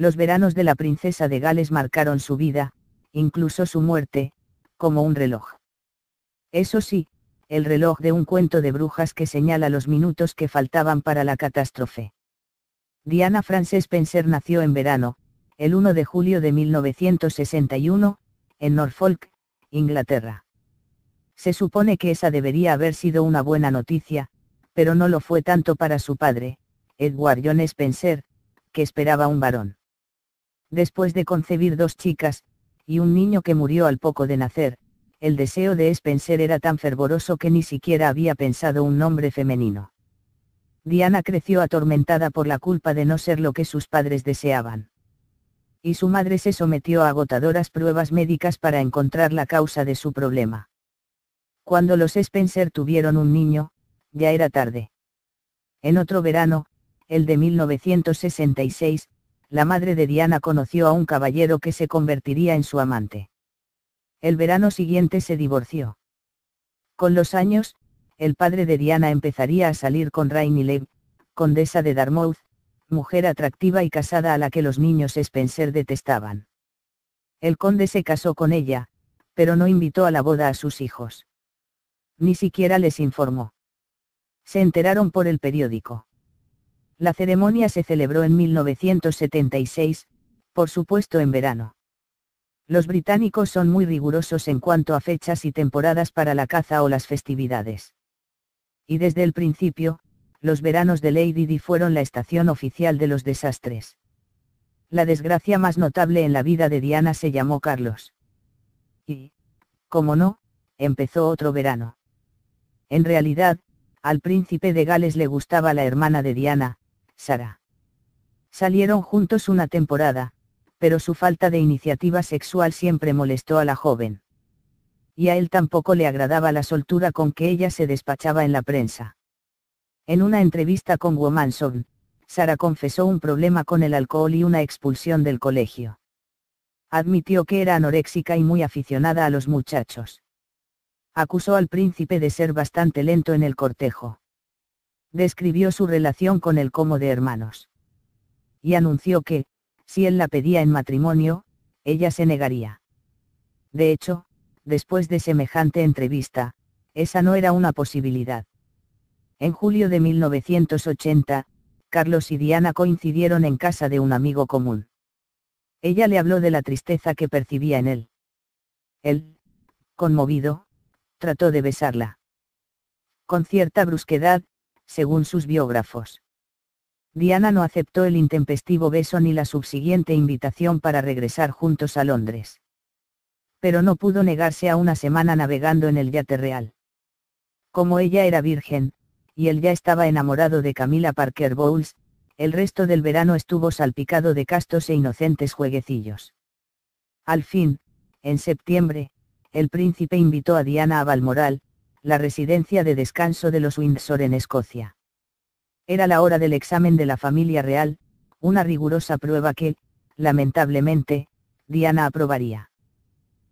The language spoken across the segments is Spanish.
Los veranos de la princesa de Gales marcaron su vida, incluso su muerte, como un reloj. Eso sí, el reloj de un cuento de brujas que señala los minutos que faltaban para la catástrofe. Diana Frances Spencer nació en verano, el 1 de julio de 1961, en Norfolk, Inglaterra. Se supone que esa debería haber sido una buena noticia, pero no lo fue tanto para su padre, Edward John Spencer, que esperaba un varón. Después de concebir dos chicas, y un niño que murió al poco de nacer, el deseo de Spencer era tan fervoroso que ni siquiera había pensado un nombre femenino. Diana creció atormentada por la culpa de no ser lo que sus padres deseaban. Y su madre se sometió a agotadoras pruebas médicas para encontrar la causa de su problema. Cuando los Spencer tuvieron un niño, ya era tarde. En otro verano, el de 1966, la madre de Diana conoció a un caballero que se convertiría en su amante. El verano siguiente se divorció. Con los años, el padre de Diana empezaría a salir con Rainy condesa de Darmouth, mujer atractiva y casada a la que los niños Spencer detestaban. El conde se casó con ella, pero no invitó a la boda a sus hijos. Ni siquiera les informó. Se enteraron por el periódico. La ceremonia se celebró en 1976, por supuesto en verano. Los británicos son muy rigurosos en cuanto a fechas y temporadas para la caza o las festividades. Y desde el principio, los veranos de Lady Di fueron la estación oficial de los desastres. La desgracia más notable en la vida de Diana se llamó Carlos. Y, como no, empezó otro verano. En realidad, al príncipe de Gales le gustaba la hermana de Diana, Sara. Salieron juntos una temporada, pero su falta de iniciativa sexual siempre molestó a la joven. Y a él tampoco le agradaba la soltura con que ella se despachaba en la prensa. En una entrevista con Womanson, Sara confesó un problema con el alcohol y una expulsión del colegio. Admitió que era anoréxica y muy aficionada a los muchachos. Acusó al príncipe de ser bastante lento en el cortejo describió su relación con él como de hermanos. Y anunció que, si él la pedía en matrimonio, ella se negaría. De hecho, después de semejante entrevista, esa no era una posibilidad. En julio de 1980, Carlos y Diana coincidieron en casa de un amigo común. Ella le habló de la tristeza que percibía en él. Él, conmovido, trató de besarla. Con cierta brusquedad, según sus biógrafos. Diana no aceptó el intempestivo beso ni la subsiguiente invitación para regresar juntos a Londres. Pero no pudo negarse a una semana navegando en el yate real. Como ella era virgen, y él ya estaba enamorado de Camila Parker Bowles, el resto del verano estuvo salpicado de castos e inocentes jueguecillos. Al fin, en septiembre, el príncipe invitó a Diana a Balmoral, la residencia de descanso de los Windsor en Escocia. Era la hora del examen de la familia real, una rigurosa prueba que, lamentablemente, Diana aprobaría.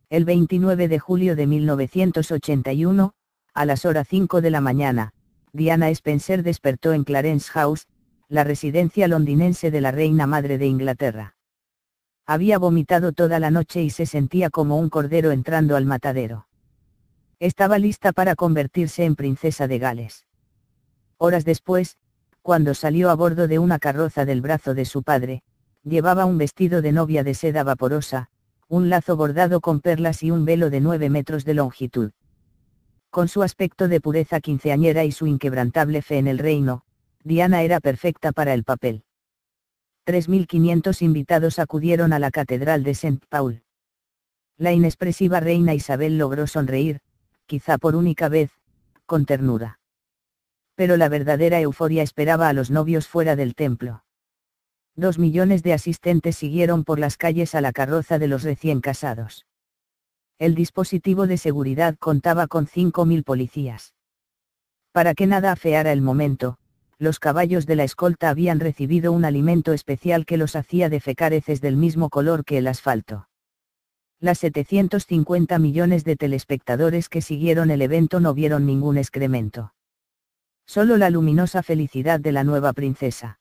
El 29 de julio de 1981, a las horas 5 de la mañana, Diana Spencer despertó en Clarence House, la residencia londinense de la reina madre de Inglaterra. Había vomitado toda la noche y se sentía como un cordero entrando al matadero. Estaba lista para convertirse en princesa de Gales. Horas después, cuando salió a bordo de una carroza del brazo de su padre, llevaba un vestido de novia de seda vaporosa, un lazo bordado con perlas y un velo de nueve metros de longitud. Con su aspecto de pureza quinceañera y su inquebrantable fe en el reino, Diana era perfecta para el papel. 3.500 invitados acudieron a la Catedral de St. Paul. La inexpresiva reina Isabel logró sonreír, quizá por única vez, con ternura. Pero la verdadera euforia esperaba a los novios fuera del templo. Dos millones de asistentes siguieron por las calles a la carroza de los recién casados. El dispositivo de seguridad contaba con 5.000 policías. Para que nada afeara el momento, los caballos de la escolta habían recibido un alimento especial que los hacía defecar heces del mismo color que el asfalto. Las 750 millones de telespectadores que siguieron el evento no vieron ningún excremento. Solo la luminosa felicidad de la nueva princesa.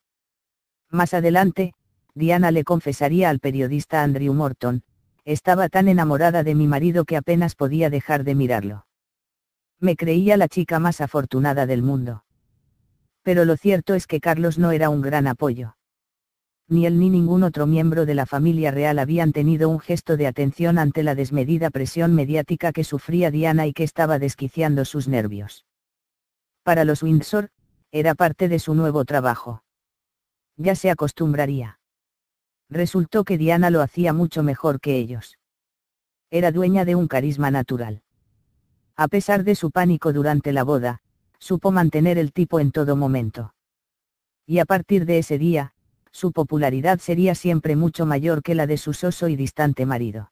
Más adelante, Diana le confesaría al periodista Andrew Morton, estaba tan enamorada de mi marido que apenas podía dejar de mirarlo. Me creía la chica más afortunada del mundo. Pero lo cierto es que Carlos no era un gran apoyo ni él ni ningún otro miembro de la familia real habían tenido un gesto de atención ante la desmedida presión mediática que sufría Diana y que estaba desquiciando sus nervios. Para los Windsor, era parte de su nuevo trabajo. Ya se acostumbraría. Resultó que Diana lo hacía mucho mejor que ellos. Era dueña de un carisma natural. A pesar de su pánico durante la boda, supo mantener el tipo en todo momento. Y a partir de ese día, su popularidad sería siempre mucho mayor que la de su soso y distante marido.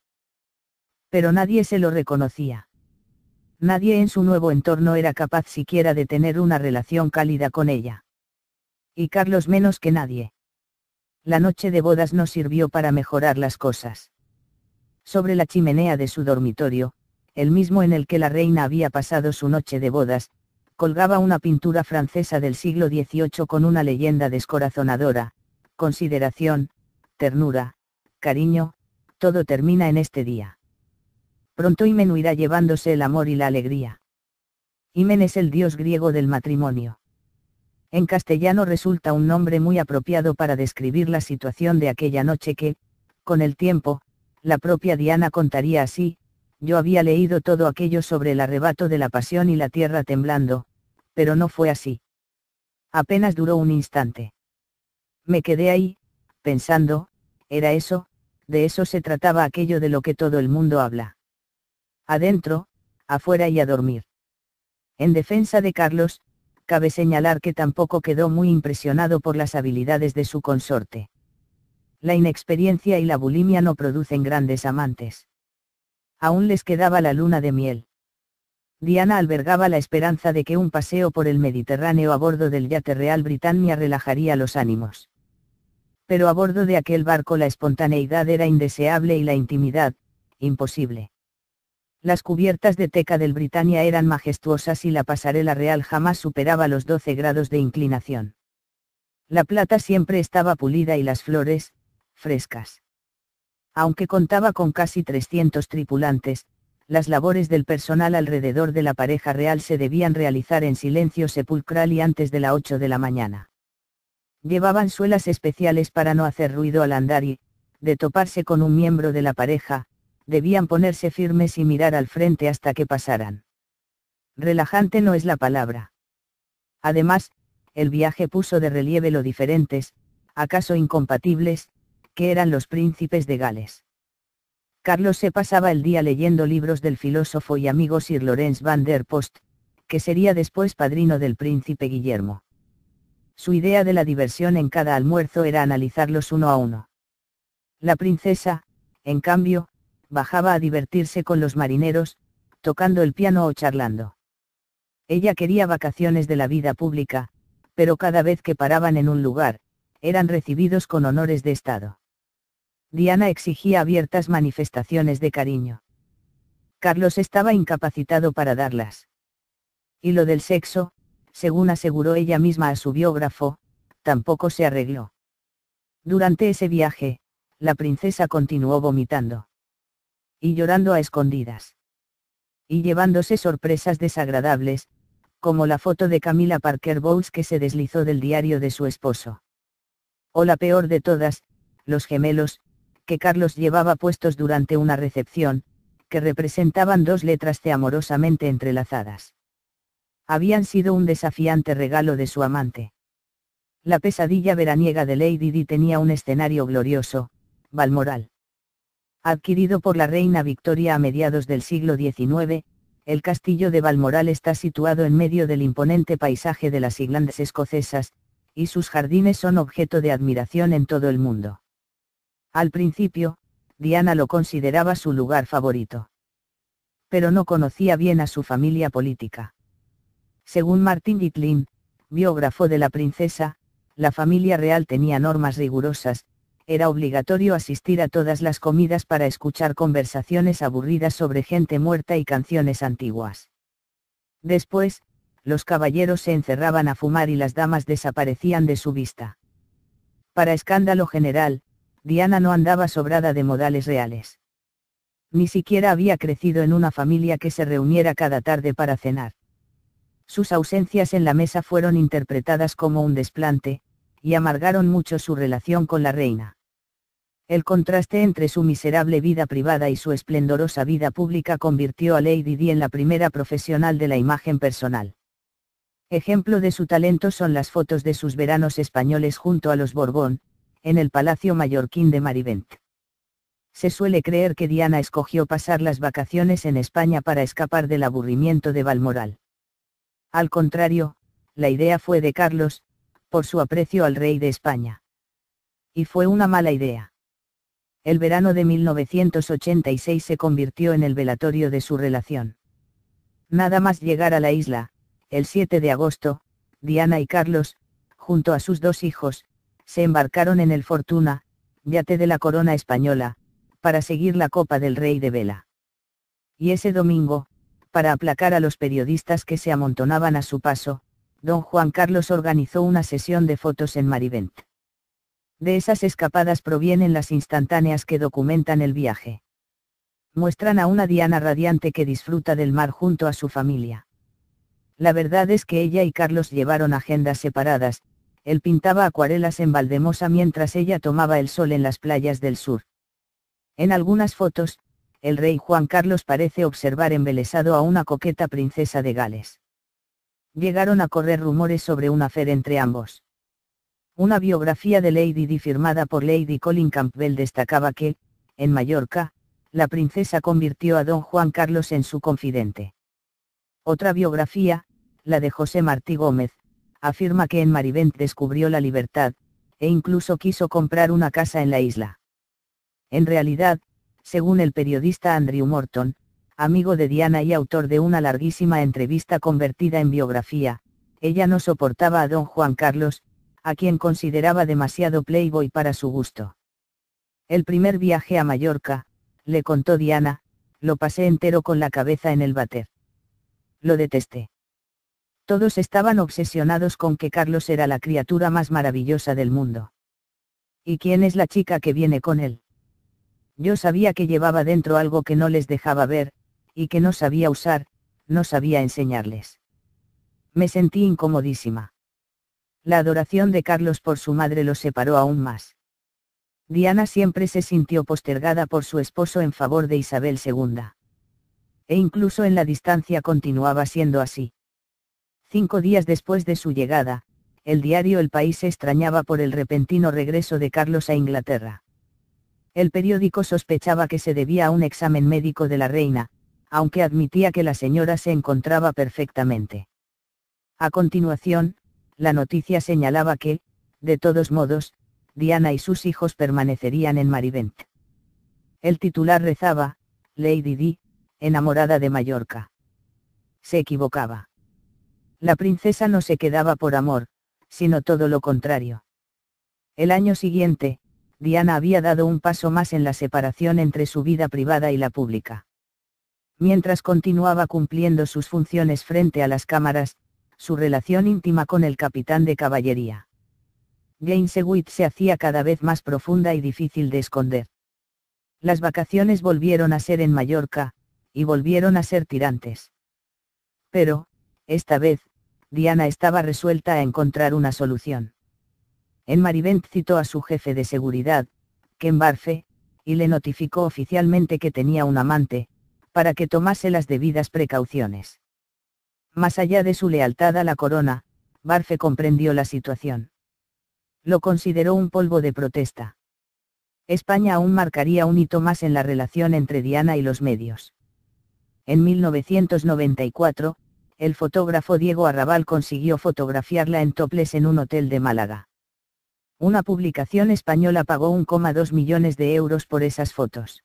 Pero nadie se lo reconocía. Nadie en su nuevo entorno era capaz siquiera de tener una relación cálida con ella. Y Carlos menos que nadie. La noche de bodas no sirvió para mejorar las cosas. Sobre la chimenea de su dormitorio, el mismo en el que la reina había pasado su noche de bodas, colgaba una pintura francesa del siglo XVIII con una leyenda descorazonadora, consideración, ternura, cariño, todo termina en este día. Pronto Himen irá llevándose el amor y la alegría. Himen es el dios griego del matrimonio. En castellano resulta un nombre muy apropiado para describir la situación de aquella noche que, con el tiempo, la propia Diana contaría así, yo había leído todo aquello sobre el arrebato de la pasión y la tierra temblando, pero no fue así. Apenas duró un instante. Me quedé ahí, pensando, era eso, de eso se trataba aquello de lo que todo el mundo habla. Adentro, afuera y a dormir. En defensa de Carlos, cabe señalar que tampoco quedó muy impresionado por las habilidades de su consorte. La inexperiencia y la bulimia no producen grandes amantes. Aún les quedaba la luna de miel. Diana albergaba la esperanza de que un paseo por el Mediterráneo a bordo del yate Real Britannia relajaría los ánimos. Pero a bordo de aquel barco la espontaneidad era indeseable y la intimidad, imposible. Las cubiertas de teca del Britannia eran majestuosas y la pasarela real jamás superaba los 12 grados de inclinación. La plata siempre estaba pulida y las flores, frescas. Aunque contaba con casi 300 tripulantes, las labores del personal alrededor de la pareja real se debían realizar en silencio sepulcral y antes de la 8 de la mañana. Llevaban suelas especiales para no hacer ruido al andar y, de toparse con un miembro de la pareja, debían ponerse firmes y mirar al frente hasta que pasaran. Relajante no es la palabra. Además, el viaje puso de relieve lo diferentes, acaso incompatibles, que eran los príncipes de Gales. Carlos se pasaba el día leyendo libros del filósofo y amigo Sir Lorenz van der Post, que sería después padrino del príncipe Guillermo. Su idea de la diversión en cada almuerzo era analizarlos uno a uno. La princesa, en cambio, bajaba a divertirse con los marineros, tocando el piano o charlando. Ella quería vacaciones de la vida pública, pero cada vez que paraban en un lugar, eran recibidos con honores de Estado. Diana exigía abiertas manifestaciones de cariño. Carlos estaba incapacitado para darlas. Y lo del sexo, según aseguró ella misma a su biógrafo, tampoco se arregló. Durante ese viaje, la princesa continuó vomitando. Y llorando a escondidas. Y llevándose sorpresas desagradables, como la foto de Camila Parker Bowles que se deslizó del diario de su esposo. O la peor de todas, los gemelos, que Carlos llevaba puestos durante una recepción, que representaban dos letras C amorosamente entrelazadas habían sido un desafiante regalo de su amante. La pesadilla veraniega de Lady Di tenía un escenario glorioso, Balmoral. Adquirido por la reina Victoria a mediados del siglo XIX, el castillo de Balmoral está situado en medio del imponente paisaje de las Islandes escocesas, y sus jardines son objeto de admiración en todo el mundo. Al principio, Diana lo consideraba su lugar favorito. Pero no conocía bien a su familia política. Según Martin Gitlin, biógrafo de la princesa, la familia real tenía normas rigurosas, era obligatorio asistir a todas las comidas para escuchar conversaciones aburridas sobre gente muerta y canciones antiguas. Después, los caballeros se encerraban a fumar y las damas desaparecían de su vista. Para escándalo general, Diana no andaba sobrada de modales reales. Ni siquiera había crecido en una familia que se reuniera cada tarde para cenar. Sus ausencias en la mesa fueron interpretadas como un desplante, y amargaron mucho su relación con la reina. El contraste entre su miserable vida privada y su esplendorosa vida pública convirtió a Lady Di en la primera profesional de la imagen personal. Ejemplo de su talento son las fotos de sus veranos españoles junto a los Borbón, en el Palacio Mallorquín de Marivent. Se suele creer que Diana escogió pasar las vacaciones en España para escapar del aburrimiento de Balmoral. Al contrario, la idea fue de Carlos, por su aprecio al rey de España. Y fue una mala idea. El verano de 1986 se convirtió en el velatorio de su relación. Nada más llegar a la isla, el 7 de agosto, Diana y Carlos, junto a sus dos hijos, se embarcaron en el Fortuna, yate de la corona española, para seguir la Copa del Rey de Vela. Y ese domingo, para aplacar a los periodistas que se amontonaban a su paso, don Juan Carlos organizó una sesión de fotos en Marivent. De esas escapadas provienen las instantáneas que documentan el viaje. Muestran a una Diana radiante que disfruta del mar junto a su familia. La verdad es que ella y Carlos llevaron agendas separadas, él pintaba acuarelas en Valdemosa mientras ella tomaba el sol en las playas del sur. En algunas fotos, el rey Juan Carlos parece observar embelesado a una coqueta princesa de Gales. Llegaron a correr rumores sobre una fe entre ambos. Una biografía de Lady Di firmada por Lady Colin Campbell destacaba que, en Mallorca, la princesa convirtió a don Juan Carlos en su confidente. Otra biografía, la de José Martí Gómez, afirma que en Marivent descubrió la libertad, e incluso quiso comprar una casa en la isla. En realidad, según el periodista Andrew Morton, amigo de Diana y autor de una larguísima entrevista convertida en biografía, ella no soportaba a don Juan Carlos, a quien consideraba demasiado playboy para su gusto. El primer viaje a Mallorca, le contó Diana, lo pasé entero con la cabeza en el bater. Lo detesté. Todos estaban obsesionados con que Carlos era la criatura más maravillosa del mundo. ¿Y quién es la chica que viene con él? Yo sabía que llevaba dentro algo que no les dejaba ver, y que no sabía usar, no sabía enseñarles. Me sentí incomodísima. La adoración de Carlos por su madre los separó aún más. Diana siempre se sintió postergada por su esposo en favor de Isabel II. E incluso en la distancia continuaba siendo así. Cinco días después de su llegada, el diario El País se extrañaba por el repentino regreso de Carlos a Inglaterra. El periódico sospechaba que se debía a un examen médico de la reina, aunque admitía que la señora se encontraba perfectamente. A continuación, la noticia señalaba que, de todos modos, Diana y sus hijos permanecerían en Marivent. El titular rezaba, Lady Di, enamorada de Mallorca. Se equivocaba. La princesa no se quedaba por amor, sino todo lo contrario. El año siguiente, Diana había dado un paso más en la separación entre su vida privada y la pública. Mientras continuaba cumpliendo sus funciones frente a las cámaras, su relación íntima con el capitán de caballería. Jane Sewitt se hacía cada vez más profunda y difícil de esconder. Las vacaciones volvieron a ser en Mallorca, y volvieron a ser tirantes. Pero, esta vez, Diana estaba resuelta a encontrar una solución. En Marivent citó a su jefe de seguridad, Ken Barfe, y le notificó oficialmente que tenía un amante, para que tomase las debidas precauciones. Más allá de su lealtad a la corona, Barfe comprendió la situación. Lo consideró un polvo de protesta. España aún marcaría un hito más en la relación entre Diana y los medios. En 1994, el fotógrafo Diego Arrabal consiguió fotografiarla en Toples en un hotel de Málaga. Una publicación española pagó 1,2 millones de euros por esas fotos.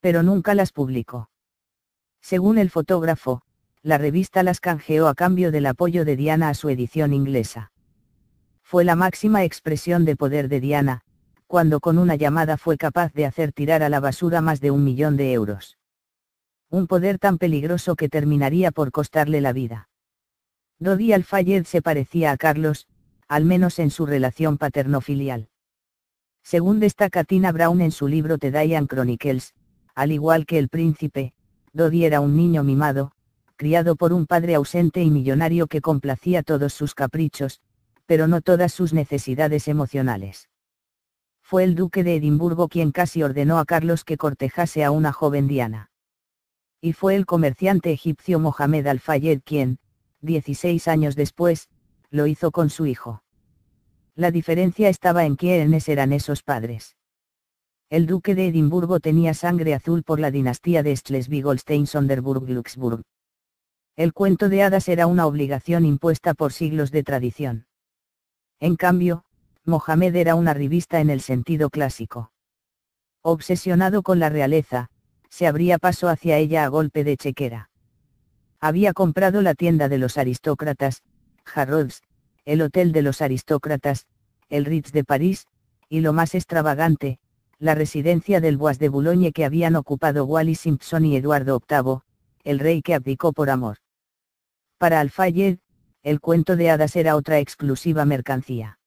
Pero nunca las publicó. Según el fotógrafo, la revista las canjeó a cambio del apoyo de Diana a su edición inglesa. Fue la máxima expresión de poder de Diana, cuando con una llamada fue capaz de hacer tirar a la basura más de un millón de euros. Un poder tan peligroso que terminaría por costarle la vida. Dodi Alfayed se parecía a Carlos, al menos en su relación paterno-filial. Según destaca Tina Brown en su libro The Diane Chronicles, al igual que el príncipe, Dodi era un niño mimado, criado por un padre ausente y millonario que complacía todos sus caprichos, pero no todas sus necesidades emocionales. Fue el duque de Edimburgo quien casi ordenó a Carlos que cortejase a una joven Diana. Y fue el comerciante egipcio Mohamed Al-Fayed quien, 16 años después, lo hizo con su hijo. La diferencia estaba en quiénes eran esos padres. El duque de Edimburgo tenía sangre azul por la dinastía de Schleswig-Holstein-Sonderburg-Luxburg. El cuento de hadas era una obligación impuesta por siglos de tradición. En cambio, Mohamed era una revista en el sentido clásico. Obsesionado con la realeza, se abría paso hacia ella a golpe de chequera. Había comprado la tienda de los aristócratas, Harrods, el Hotel de los Aristócratas, el Ritz de París, y lo más extravagante, la residencia del Bois de Boulogne que habían ocupado Wallis Simpson y Eduardo VIII, el rey que abdicó por amor. Para Alfayed, el cuento de hadas era otra exclusiva mercancía.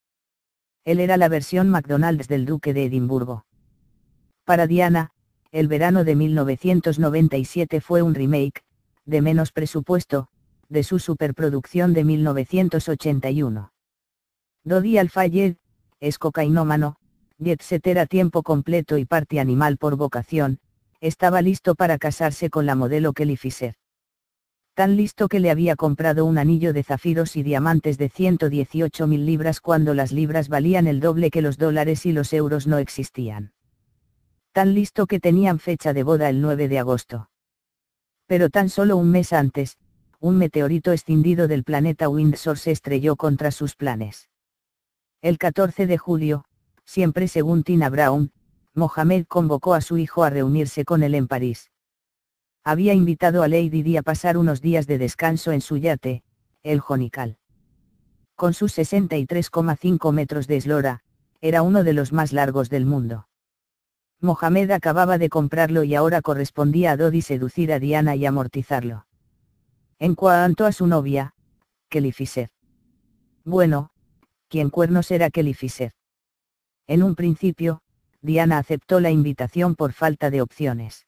Él era la versión McDonald's del duque de Edimburgo. Para Diana, el verano de 1997 fue un remake, de menos presupuesto, de su superproducción de 1981. Dodi Alfayed, es cocainómano, y etcétera tiempo completo y parte animal por vocación, estaba listo para casarse con la modelo Kelly Fisher. Tan listo que le había comprado un anillo de zafiros y diamantes de 118 mil libras cuando las libras valían el doble que los dólares y los euros no existían. Tan listo que tenían fecha de boda el 9 de agosto. Pero tan solo un mes antes, un meteorito escindido del planeta Windsor se estrelló contra sus planes. El 14 de julio, siempre según Tina Brown, Mohamed convocó a su hijo a reunirse con él en París. Había invitado a Lady Di a pasar unos días de descanso en su yate, el Jonical. Con sus 63,5 metros de eslora, era uno de los más largos del mundo. Mohamed acababa de comprarlo y ahora correspondía a Dodi seducir a Diana y amortizarlo. En cuanto a su novia, Kelly Fisher. Bueno, ¿quién cuernos era Kelly Fisher? En un principio, Diana aceptó la invitación por falta de opciones.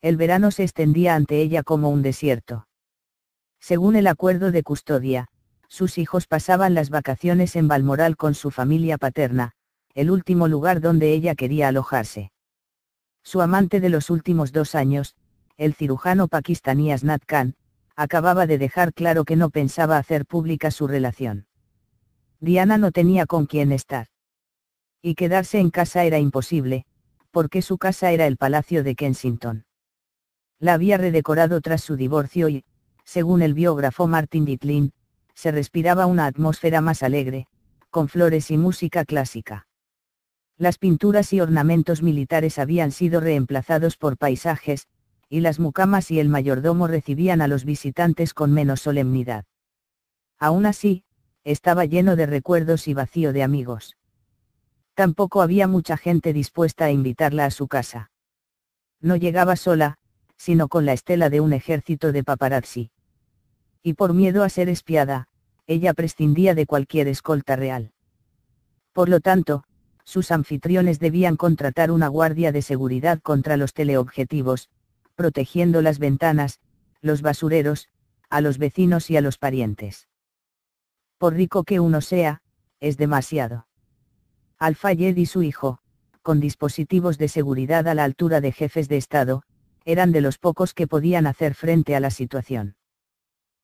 El verano se extendía ante ella como un desierto. Según el acuerdo de custodia, sus hijos pasaban las vacaciones en Balmoral con su familia paterna, el último lugar donde ella quería alojarse. Su amante de los últimos dos años, el cirujano pakistaní Asnat Khan, acababa de dejar claro que no pensaba hacer pública su relación. Diana no tenía con quién estar. Y quedarse en casa era imposible, porque su casa era el Palacio de Kensington. La había redecorado tras su divorcio y, según el biógrafo Martin Ditlin, se respiraba una atmósfera más alegre, con flores y música clásica. Las pinturas y ornamentos militares habían sido reemplazados por paisajes, y las mucamas y el mayordomo recibían a los visitantes con menos solemnidad. Aún así, estaba lleno de recuerdos y vacío de amigos. Tampoco había mucha gente dispuesta a invitarla a su casa. No llegaba sola, sino con la estela de un ejército de paparazzi. Y por miedo a ser espiada, ella prescindía de cualquier escolta real. Por lo tanto, sus anfitriones debían contratar una guardia de seguridad contra los teleobjetivos, protegiendo las ventanas, los basureros, a los vecinos y a los parientes. Por rico que uno sea, es demasiado. Al-Fayed y su hijo, con dispositivos de seguridad a la altura de jefes de Estado, eran de los pocos que podían hacer frente a la situación.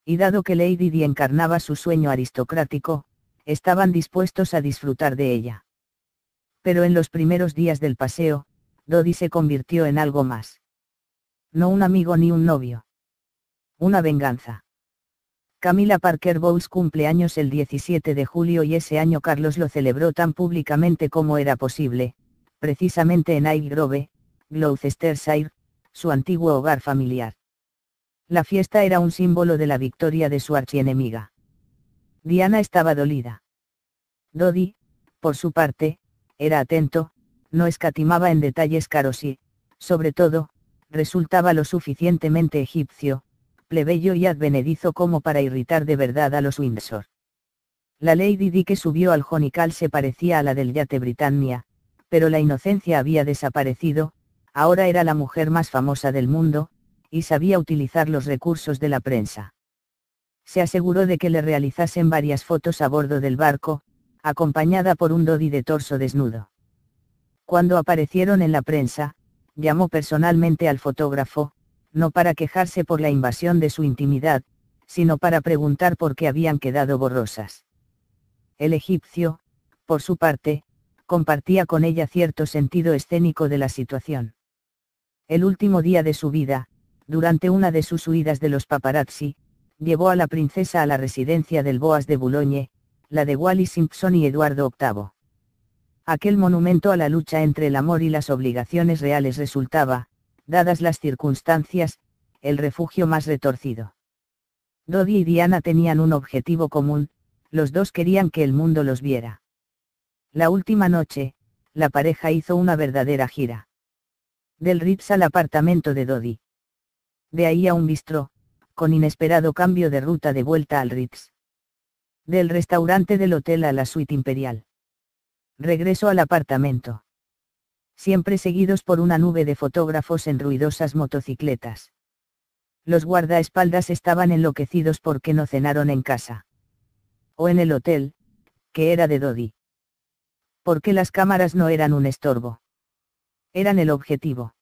Y dado que Lady Di encarnaba su sueño aristocrático, estaban dispuestos a disfrutar de ella. Pero en los primeros días del paseo, Dodi se convirtió en algo más. No un amigo ni un novio. Una venganza. Camila Parker Bowles cumple años el 17 de julio y ese año Carlos lo celebró tan públicamente como era posible, precisamente en Ivy Grove, Gloucestershire, su antiguo hogar familiar. La fiesta era un símbolo de la victoria de su archienemiga. Diana estaba dolida. Lodi por su parte, era atento, no escatimaba en detalles caros y, sobre todo, resultaba lo suficientemente egipcio, plebeyo y advenedizo como para irritar de verdad a los Windsor. La Lady Di que subió al Jonical se parecía a la del yate Britannia, pero la inocencia había desaparecido, ahora era la mujer más famosa del mundo, y sabía utilizar los recursos de la prensa. Se aseguró de que le realizasen varias fotos a bordo del barco, acompañada por un dodi de torso desnudo. Cuando aparecieron en la prensa, llamó personalmente al fotógrafo, no para quejarse por la invasión de su intimidad, sino para preguntar por qué habían quedado borrosas. El egipcio, por su parte, compartía con ella cierto sentido escénico de la situación. El último día de su vida, durante una de sus huidas de los paparazzi, llevó a la princesa a la residencia del Boas de Boulogne, la de Wally Simpson y Eduardo VIII. Aquel monumento a la lucha entre el amor y las obligaciones reales resultaba, dadas las circunstancias, el refugio más retorcido. Dodi y Diana tenían un objetivo común, los dos querían que el mundo los viera. La última noche, la pareja hizo una verdadera gira. Del Rips al apartamento de Dodi. De ahí a un bistro, con inesperado cambio de ruta de vuelta al Rips. Del restaurante del hotel a la suite imperial. Regreso al apartamento. Siempre seguidos por una nube de fotógrafos en ruidosas motocicletas. Los guardaespaldas estaban enloquecidos porque no cenaron en casa. O en el hotel, que era de Dodi. Porque las cámaras no eran un estorbo. Eran el objetivo.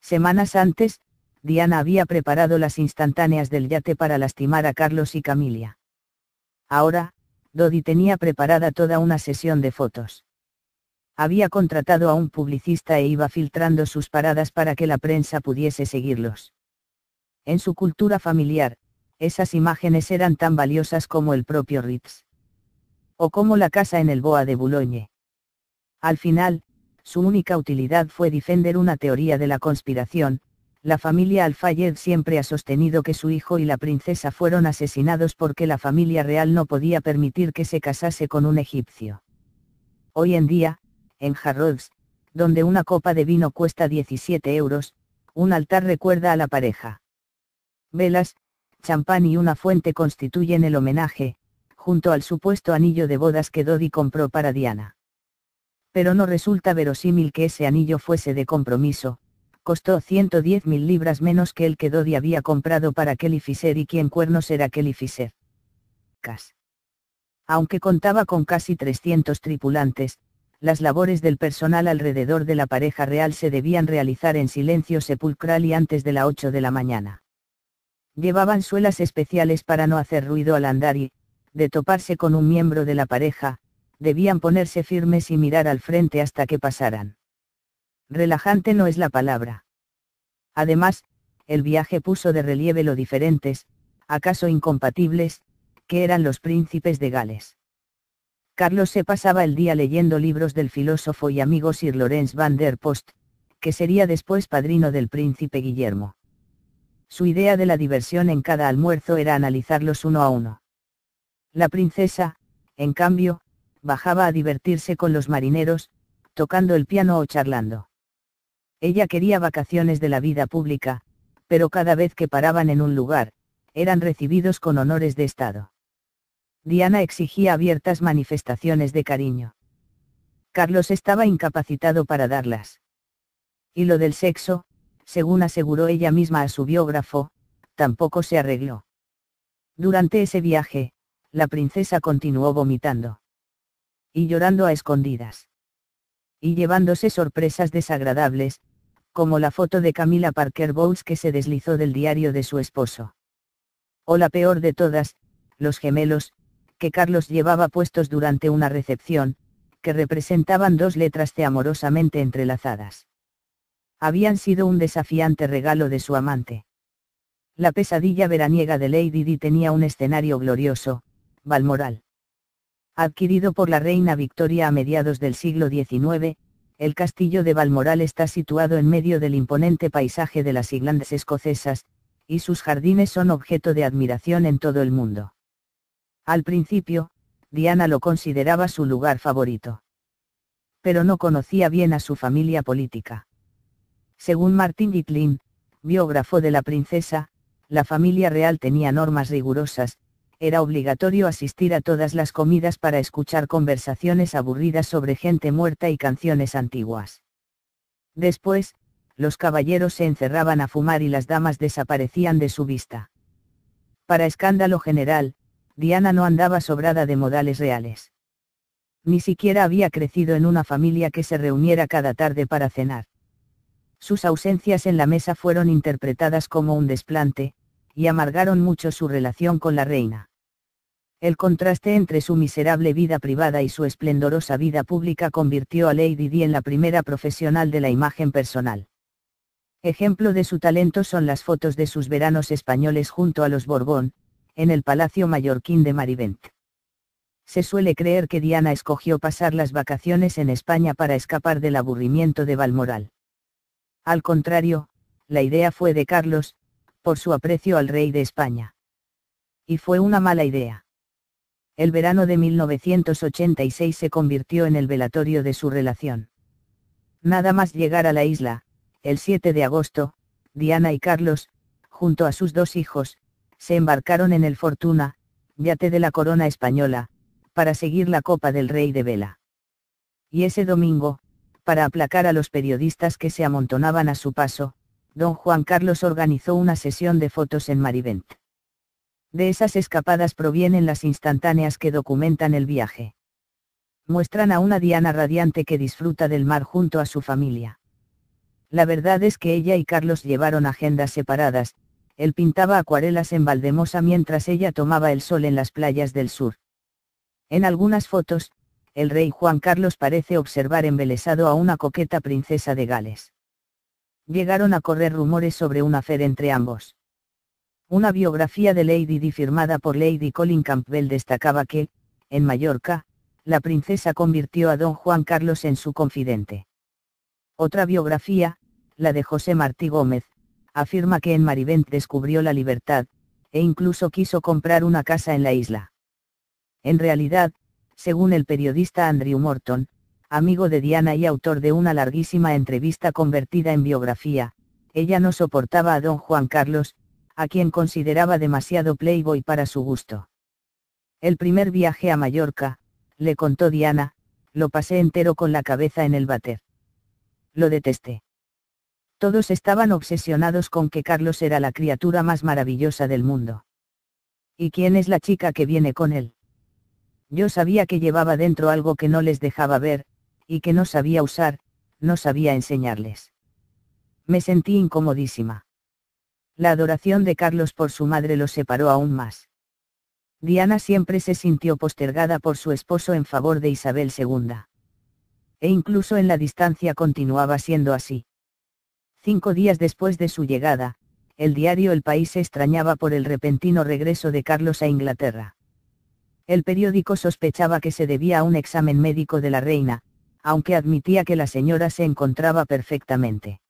Semanas antes, Diana había preparado las instantáneas del yate para lastimar a Carlos y Camilia. Ahora, Dodi tenía preparada toda una sesión de fotos. Había contratado a un publicista e iba filtrando sus paradas para que la prensa pudiese seguirlos. En su cultura familiar, esas imágenes eran tan valiosas como el propio Ritz. O como la casa en el Boa de Boulogne. Al final, su única utilidad fue defender una teoría de la conspiración, la familia Al-Fayed siempre ha sostenido que su hijo y la princesa fueron asesinados porque la familia real no podía permitir que se casase con un egipcio. Hoy en día, en Harrods, donde una copa de vino cuesta 17 euros, un altar recuerda a la pareja. Velas, champán y una fuente constituyen el homenaje, junto al supuesto anillo de bodas que Dodi compró para Diana. Pero no resulta verosímil que ese anillo fuese de compromiso, Costó 110.000 libras menos que el que Dodi había comprado para Kelly Fisher y quien cuernos era Kelly Fisher. Cas. Aunque contaba con casi 300 tripulantes, las labores del personal alrededor de la pareja real se debían realizar en silencio sepulcral y antes de las 8 de la mañana. Llevaban suelas especiales para no hacer ruido al andar y, de toparse con un miembro de la pareja, debían ponerse firmes y mirar al frente hasta que pasaran. Relajante no es la palabra. Además, el viaje puso de relieve lo diferentes, acaso incompatibles, que eran los príncipes de Gales. Carlos se pasaba el día leyendo libros del filósofo y amigo Sir Lorenz van der Post, que sería después padrino del príncipe Guillermo. Su idea de la diversión en cada almuerzo era analizarlos uno a uno. La princesa, en cambio, bajaba a divertirse con los marineros, tocando el piano o charlando. Ella quería vacaciones de la vida pública, pero cada vez que paraban en un lugar, eran recibidos con honores de Estado. Diana exigía abiertas manifestaciones de cariño. Carlos estaba incapacitado para darlas. Y lo del sexo, según aseguró ella misma a su biógrafo, tampoco se arregló. Durante ese viaje, la princesa continuó vomitando. Y llorando a escondidas. Y llevándose sorpresas desagradables, como la foto de Camila Parker Bowles que se deslizó del diario de su esposo. O la peor de todas, los gemelos, que Carlos llevaba puestos durante una recepción, que representaban dos letras C amorosamente entrelazadas. Habían sido un desafiante regalo de su amante. La pesadilla veraniega de Lady Di tenía un escenario glorioso, Balmoral. Adquirido por la reina Victoria a mediados del siglo XIX, el castillo de Balmoral está situado en medio del imponente paisaje de las Islandes escocesas, y sus jardines son objeto de admiración en todo el mundo. Al principio, Diana lo consideraba su lugar favorito. Pero no conocía bien a su familia política. Según Martin Gitlin, biógrafo de la princesa, la familia real tenía normas rigurosas, era obligatorio asistir a todas las comidas para escuchar conversaciones aburridas sobre gente muerta y canciones antiguas. Después, los caballeros se encerraban a fumar y las damas desaparecían de su vista. Para escándalo general, Diana no andaba sobrada de modales reales. Ni siquiera había crecido en una familia que se reuniera cada tarde para cenar. Sus ausencias en la mesa fueron interpretadas como un desplante, y amargaron mucho su relación con la reina. El contraste entre su miserable vida privada y su esplendorosa vida pública convirtió a Lady Di en la primera profesional de la imagen personal. Ejemplo de su talento son las fotos de sus veranos españoles junto a los Borbón, en el Palacio Mallorquín de Marivent. Se suele creer que Diana escogió pasar las vacaciones en España para escapar del aburrimiento de Balmoral. Al contrario, la idea fue de Carlos, por su aprecio al rey de España. Y fue una mala idea. El verano de 1986 se convirtió en el velatorio de su relación. Nada más llegar a la isla, el 7 de agosto, Diana y Carlos, junto a sus dos hijos, se embarcaron en el Fortuna, yate de la corona española, para seguir la Copa del Rey de Vela. Y ese domingo, para aplacar a los periodistas que se amontonaban a su paso, don Juan Carlos organizó una sesión de fotos en Marivent. De esas escapadas provienen las instantáneas que documentan el viaje. Muestran a una Diana radiante que disfruta del mar junto a su familia. La verdad es que ella y Carlos llevaron agendas separadas, él pintaba acuarelas en Valdemosa mientras ella tomaba el sol en las playas del sur. En algunas fotos, el rey Juan Carlos parece observar embelesado a una coqueta princesa de Gales llegaron a correr rumores sobre una fer entre ambos. Una biografía de Lady Di firmada por Lady Colin Campbell destacaba que, en Mallorca, la princesa convirtió a don Juan Carlos en su confidente. Otra biografía, la de José Martí Gómez, afirma que en Marivent descubrió la libertad, e incluso quiso comprar una casa en la isla. En realidad, según el periodista Andrew Morton, amigo de Diana y autor de una larguísima entrevista convertida en biografía, ella no soportaba a don Juan Carlos, a quien consideraba demasiado playboy para su gusto. El primer viaje a Mallorca, le contó Diana, lo pasé entero con la cabeza en el bater. Lo detesté. Todos estaban obsesionados con que Carlos era la criatura más maravillosa del mundo. ¿Y quién es la chica que viene con él? Yo sabía que llevaba dentro algo que no les dejaba ver, y que no sabía usar, no sabía enseñarles. Me sentí incomodísima. La adoración de Carlos por su madre los separó aún más. Diana siempre se sintió postergada por su esposo en favor de Isabel II. E incluso en la distancia continuaba siendo así. Cinco días después de su llegada, el diario El País se extrañaba por el repentino regreso de Carlos a Inglaterra. El periódico sospechaba que se debía a un examen médico de la reina, aunque admitía que la señora se encontraba perfectamente.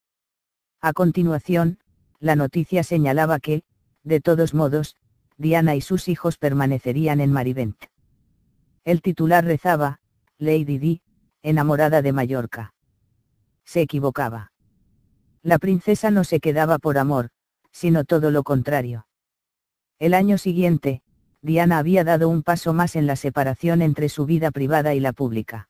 A continuación, la noticia señalaba que, de todos modos, Diana y sus hijos permanecerían en Marivent. El titular rezaba, Lady Di, enamorada de Mallorca. Se equivocaba. La princesa no se quedaba por amor, sino todo lo contrario. El año siguiente, Diana había dado un paso más en la separación entre su vida privada y la pública.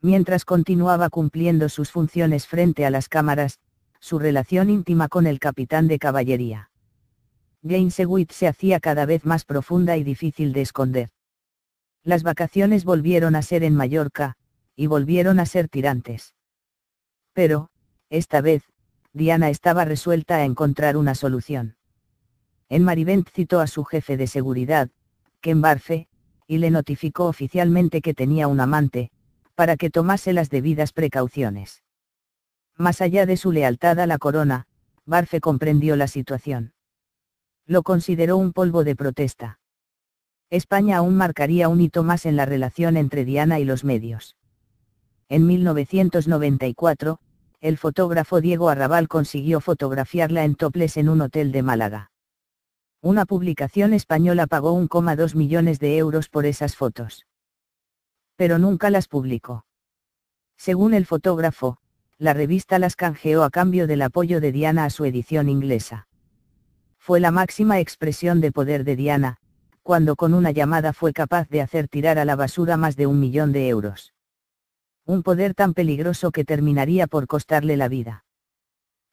Mientras continuaba cumpliendo sus funciones frente a las cámaras, su relación íntima con el capitán de caballería. James Ewitt se hacía cada vez más profunda y difícil de esconder. Las vacaciones volvieron a ser en Mallorca, y volvieron a ser tirantes. Pero, esta vez, Diana estaba resuelta a encontrar una solución. En Marivent citó a su jefe de seguridad, Ken Barfe, y le notificó oficialmente que tenía un amante, para que tomase las debidas precauciones. Más allá de su lealtad a la corona, Barfe comprendió la situación. Lo consideró un polvo de protesta. España aún marcaría un hito más en la relación entre Diana y los medios. En 1994, el fotógrafo Diego Arrabal consiguió fotografiarla en toples en un hotel de Málaga. Una publicación española pagó 1,2 millones de euros por esas fotos pero nunca las publicó. Según el fotógrafo, la revista las canjeó a cambio del apoyo de Diana a su edición inglesa. Fue la máxima expresión de poder de Diana, cuando con una llamada fue capaz de hacer tirar a la basura más de un millón de euros. Un poder tan peligroso que terminaría por costarle la vida.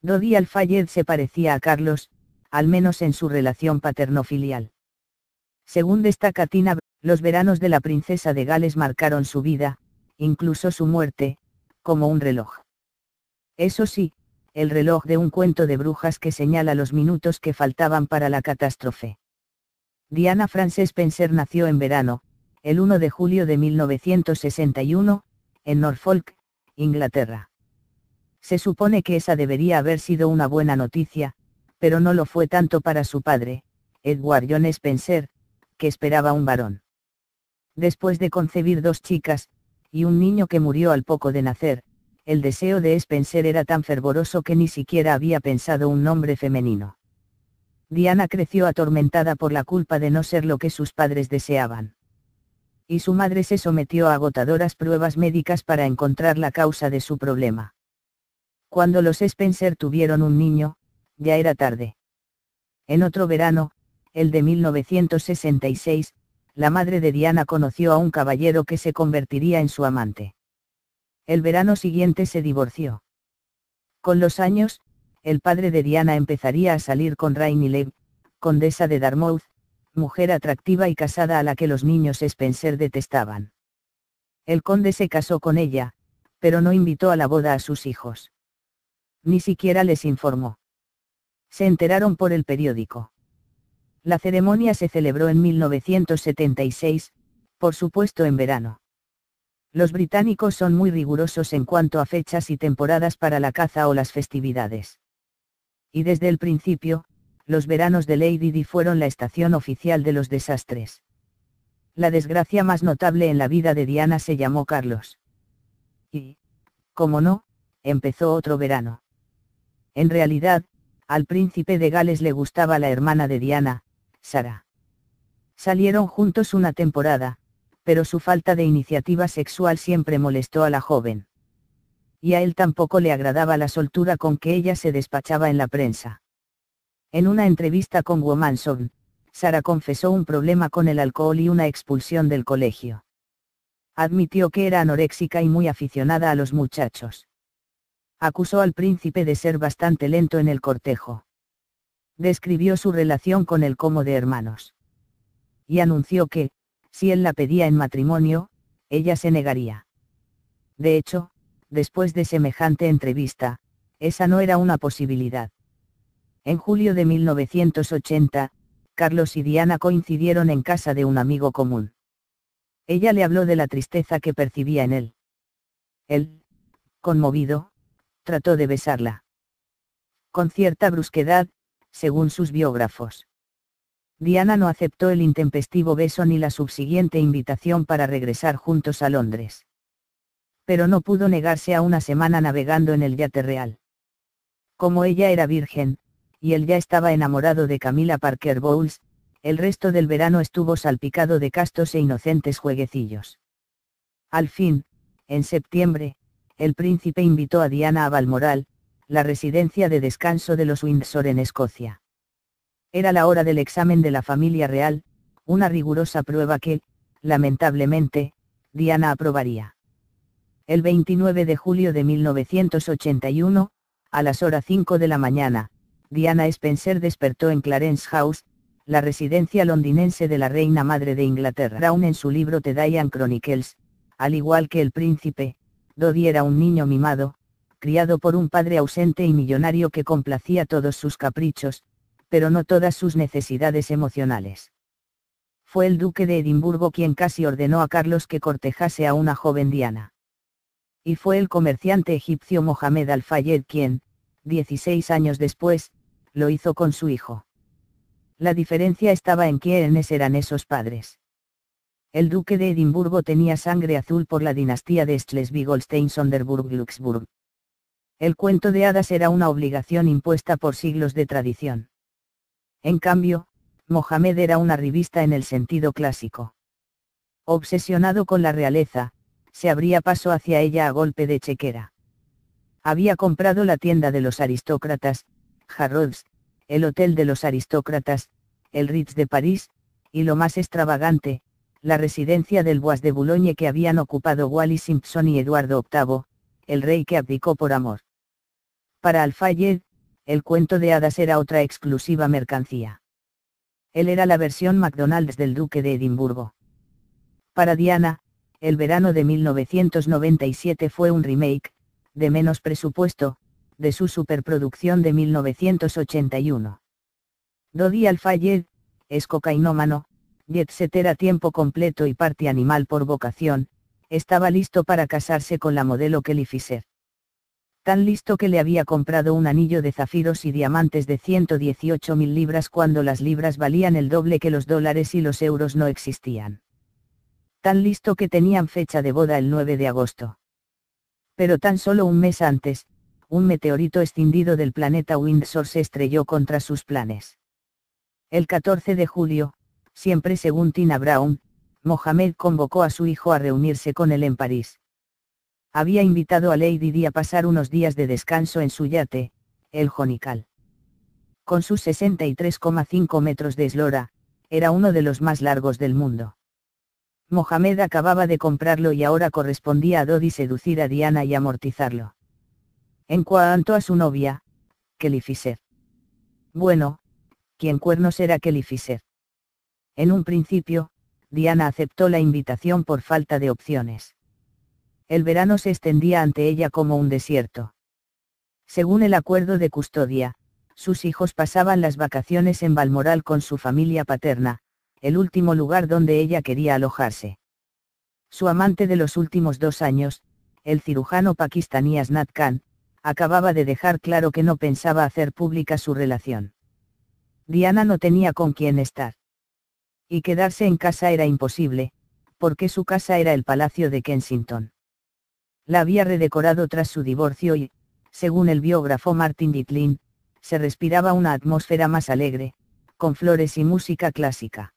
Dodi Alfayed se parecía a Carlos, al menos en su relación paterno-filial. Según destaca Tina los veranos de la princesa de Gales marcaron su vida, incluso su muerte, como un reloj. Eso sí, el reloj de un cuento de brujas que señala los minutos que faltaban para la catástrofe. Diana Frances Spencer nació en verano, el 1 de julio de 1961, en Norfolk, Inglaterra. Se supone que esa debería haber sido una buena noticia, pero no lo fue tanto para su padre, Edward John Spencer, que esperaba un varón. Después de concebir dos chicas, y un niño que murió al poco de nacer, el deseo de Spencer era tan fervoroso que ni siquiera había pensado un nombre femenino. Diana creció atormentada por la culpa de no ser lo que sus padres deseaban. Y su madre se sometió a agotadoras pruebas médicas para encontrar la causa de su problema. Cuando los Spencer tuvieron un niño, ya era tarde. En otro verano, el de 1966, la madre de Diana conoció a un caballero que se convertiría en su amante. El verano siguiente se divorció. Con los años, el padre de Diana empezaría a salir con Rainy Lev, condesa de Darmouth, mujer atractiva y casada a la que los niños Spencer detestaban. El conde se casó con ella, pero no invitó a la boda a sus hijos. Ni siquiera les informó. Se enteraron por el periódico. La ceremonia se celebró en 1976, por supuesto en verano. Los británicos son muy rigurosos en cuanto a fechas y temporadas para la caza o las festividades. Y desde el principio, los veranos de Lady Di fueron la estación oficial de los desastres. La desgracia más notable en la vida de Diana se llamó Carlos. Y, como no, empezó otro verano. En realidad, al príncipe de Gales le gustaba la hermana de Diana, Sara. Salieron juntos una temporada, pero su falta de iniciativa sexual siempre molestó a la joven. Y a él tampoco le agradaba la soltura con que ella se despachaba en la prensa. En una entrevista con Womanson, Sara confesó un problema con el alcohol y una expulsión del colegio. Admitió que era anoréxica y muy aficionada a los muchachos. Acusó al príncipe de ser bastante lento en el cortejo describió su relación con él como de hermanos. Y anunció que, si él la pedía en matrimonio, ella se negaría. De hecho, después de semejante entrevista, esa no era una posibilidad. En julio de 1980, Carlos y Diana coincidieron en casa de un amigo común. Ella le habló de la tristeza que percibía en él. Él, conmovido, trató de besarla. Con cierta brusquedad, según sus biógrafos. Diana no aceptó el intempestivo beso ni la subsiguiente invitación para regresar juntos a Londres. Pero no pudo negarse a una semana navegando en el yate real. Como ella era virgen, y él ya estaba enamorado de Camila Parker Bowles, el resto del verano estuvo salpicado de castos e inocentes jueguecillos. Al fin, en septiembre, el príncipe invitó a Diana a Balmoral, la residencia de descanso de los Windsor en Escocia. Era la hora del examen de la familia real, una rigurosa prueba que, lamentablemente, Diana aprobaría. El 29 de julio de 1981, a las horas 5 de la mañana, Diana Spencer despertó en Clarence House, la residencia londinense de la reina madre de Inglaterra. Brown en su libro The Dian Chronicles, al igual que el príncipe, Dodi era un niño mimado, criado por un padre ausente y millonario que complacía todos sus caprichos, pero no todas sus necesidades emocionales. Fue el duque de Edimburgo quien casi ordenó a Carlos que cortejase a una joven Diana. Y fue el comerciante egipcio Mohamed Al-Fayed quien, 16 años después, lo hizo con su hijo. La diferencia estaba en quiénes eran esos padres. El duque de Edimburgo tenía sangre azul por la dinastía de Schleswig-Holstein-Sonderburg-Luxburg, el cuento de hadas era una obligación impuesta por siglos de tradición. En cambio, Mohamed era una revista en el sentido clásico. Obsesionado con la realeza, se abría paso hacia ella a golpe de chequera. Había comprado la tienda de los aristócratas, Harrods, el hotel de los aristócratas, el Ritz de París, y lo más extravagante, la residencia del Bois de Boulogne que habían ocupado Wally Simpson y Eduardo VIII, el rey que abdicó por amor. Para Alfayed, el cuento de hadas era otra exclusiva mercancía. Él era la versión McDonald's del duque de Edimburgo. Para Diana, el verano de 1997 fue un remake, de menos presupuesto, de su superproducción de 1981. Dodi Alfayed, es cocainómano, y etcétera tiempo completo y parte animal por vocación, estaba listo para casarse con la modelo Kelly Fisher tan listo que le había comprado un anillo de zafiros y diamantes de 118 mil libras cuando las libras valían el doble que los dólares y los euros no existían. Tan listo que tenían fecha de boda el 9 de agosto. Pero tan solo un mes antes, un meteorito escindido del planeta Windsor se estrelló contra sus planes. El 14 de julio, siempre según Tina Brown, Mohamed convocó a su hijo a reunirse con él en París había invitado a Lady Di a pasar unos días de descanso en su yate, el Jonical. Con sus 63,5 metros de eslora, era uno de los más largos del mundo. Mohamed acababa de comprarlo y ahora correspondía a Dodi seducir a Diana y amortizarlo. En cuanto a su novia, Kelly Fisher. Bueno, ¿quién cuernos era Kelly Fisher? En un principio, Diana aceptó la invitación por falta de opciones. El verano se extendía ante ella como un desierto. Según el acuerdo de custodia, sus hijos pasaban las vacaciones en Balmoral con su familia paterna, el último lugar donde ella quería alojarse. Su amante de los últimos dos años, el cirujano pakistaní Asnat Khan, acababa de dejar claro que no pensaba hacer pública su relación. Diana no tenía con quién estar. Y quedarse en casa era imposible, porque su casa era el Palacio de Kensington. La había redecorado tras su divorcio y, según el biógrafo Martin Ditlin, se respiraba una atmósfera más alegre, con flores y música clásica.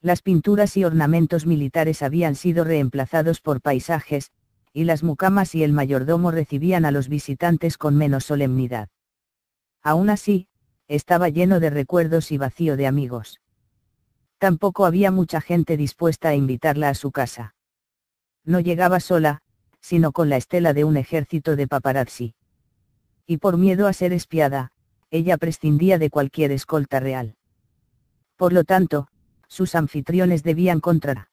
Las pinturas y ornamentos militares habían sido reemplazados por paisajes, y las mucamas y el mayordomo recibían a los visitantes con menos solemnidad. Aún así, estaba lleno de recuerdos y vacío de amigos. Tampoco había mucha gente dispuesta a invitarla a su casa. No llegaba sola, sino con la estela de un ejército de paparazzi. Y por miedo a ser espiada, ella prescindía de cualquier escolta real. Por lo tanto, sus anfitriones debían contra.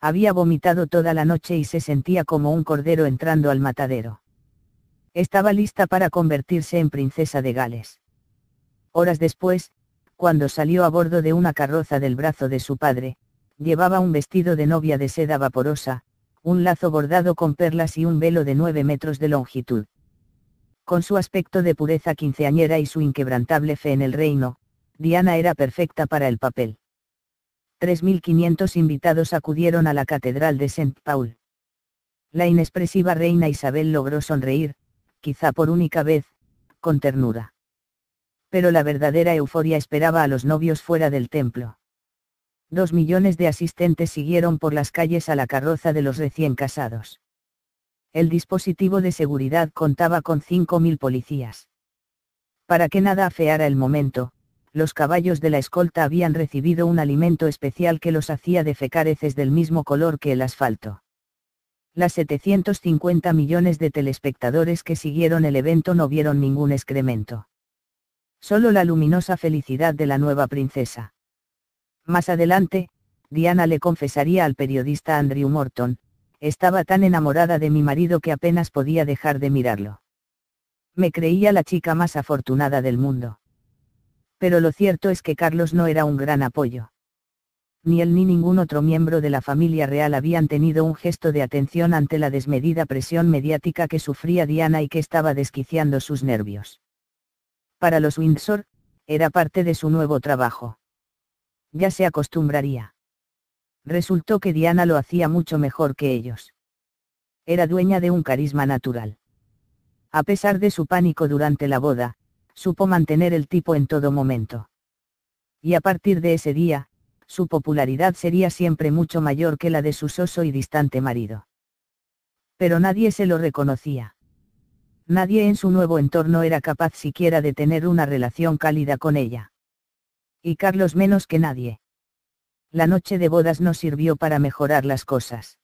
Había vomitado toda la noche y se sentía como un cordero entrando al matadero. Estaba lista para convertirse en princesa de Gales. Horas después, cuando salió a bordo de una carroza del brazo de su padre, llevaba un vestido de novia de seda vaporosa, un lazo bordado con perlas y un velo de 9 metros de longitud. Con su aspecto de pureza quinceañera y su inquebrantable fe en el reino, Diana era perfecta para el papel. 3.500 invitados acudieron a la Catedral de Saint Paul. La inexpresiva reina Isabel logró sonreír, quizá por única vez, con ternura. Pero la verdadera euforia esperaba a los novios fuera del templo. Dos millones de asistentes siguieron por las calles a la carroza de los recién casados. El dispositivo de seguridad contaba con 5.000 policías. Para que nada afeara el momento, los caballos de la escolta habían recibido un alimento especial que los hacía defecar heces del mismo color que el asfalto. Las 750 millones de telespectadores que siguieron el evento no vieron ningún excremento. Solo la luminosa felicidad de la nueva princesa. Más adelante, Diana le confesaría al periodista Andrew Morton, estaba tan enamorada de mi marido que apenas podía dejar de mirarlo. Me creía la chica más afortunada del mundo. Pero lo cierto es que Carlos no era un gran apoyo. Ni él ni ningún otro miembro de la familia real habían tenido un gesto de atención ante la desmedida presión mediática que sufría Diana y que estaba desquiciando sus nervios. Para los Windsor, era parte de su nuevo trabajo ya se acostumbraría. Resultó que Diana lo hacía mucho mejor que ellos. Era dueña de un carisma natural. A pesar de su pánico durante la boda, supo mantener el tipo en todo momento. Y a partir de ese día, su popularidad sería siempre mucho mayor que la de su soso y distante marido. Pero nadie se lo reconocía. Nadie en su nuevo entorno era capaz siquiera de tener una relación cálida con ella. Y Carlos menos que nadie. La noche de bodas no sirvió para mejorar las cosas.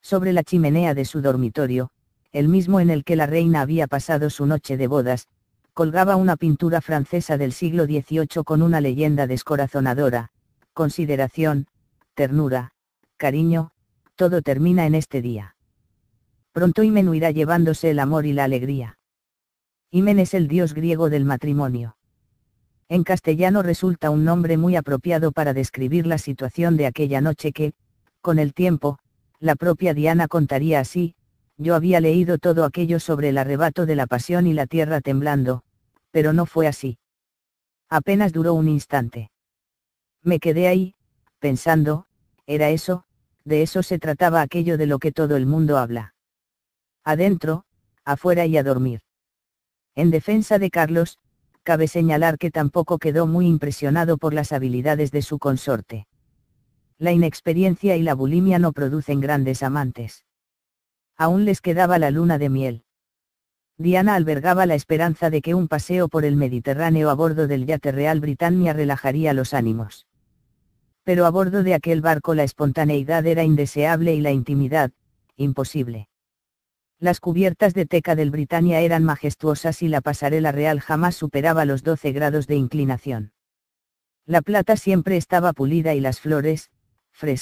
Sobre la chimenea de su dormitorio, el mismo en el que la reina había pasado su noche de bodas, colgaba una pintura francesa del siglo XVIII con una leyenda descorazonadora, consideración, ternura, cariño, todo termina en este día. Pronto Himen huirá llevándose el amor y la alegría. Himen es el dios griego del matrimonio en castellano resulta un nombre muy apropiado para describir la situación de aquella noche que, con el tiempo, la propia Diana contaría así, yo había leído todo aquello sobre el arrebato de la pasión y la tierra temblando, pero no fue así. Apenas duró un instante. Me quedé ahí, pensando, era eso, de eso se trataba aquello de lo que todo el mundo habla. Adentro, afuera y a dormir. En defensa de Carlos, Cabe señalar que tampoco quedó muy impresionado por las habilidades de su consorte. La inexperiencia y la bulimia no producen grandes amantes. Aún les quedaba la luna de miel. Diana albergaba la esperanza de que un paseo por el Mediterráneo a bordo del yate Real Britannia relajaría los ánimos. Pero a bordo de aquel barco la espontaneidad era indeseable y la intimidad, imposible. Las cubiertas de teca del Britannia eran majestuosas y la pasarela real jamás superaba los 12 grados de inclinación. La plata siempre estaba pulida y las flores, frescas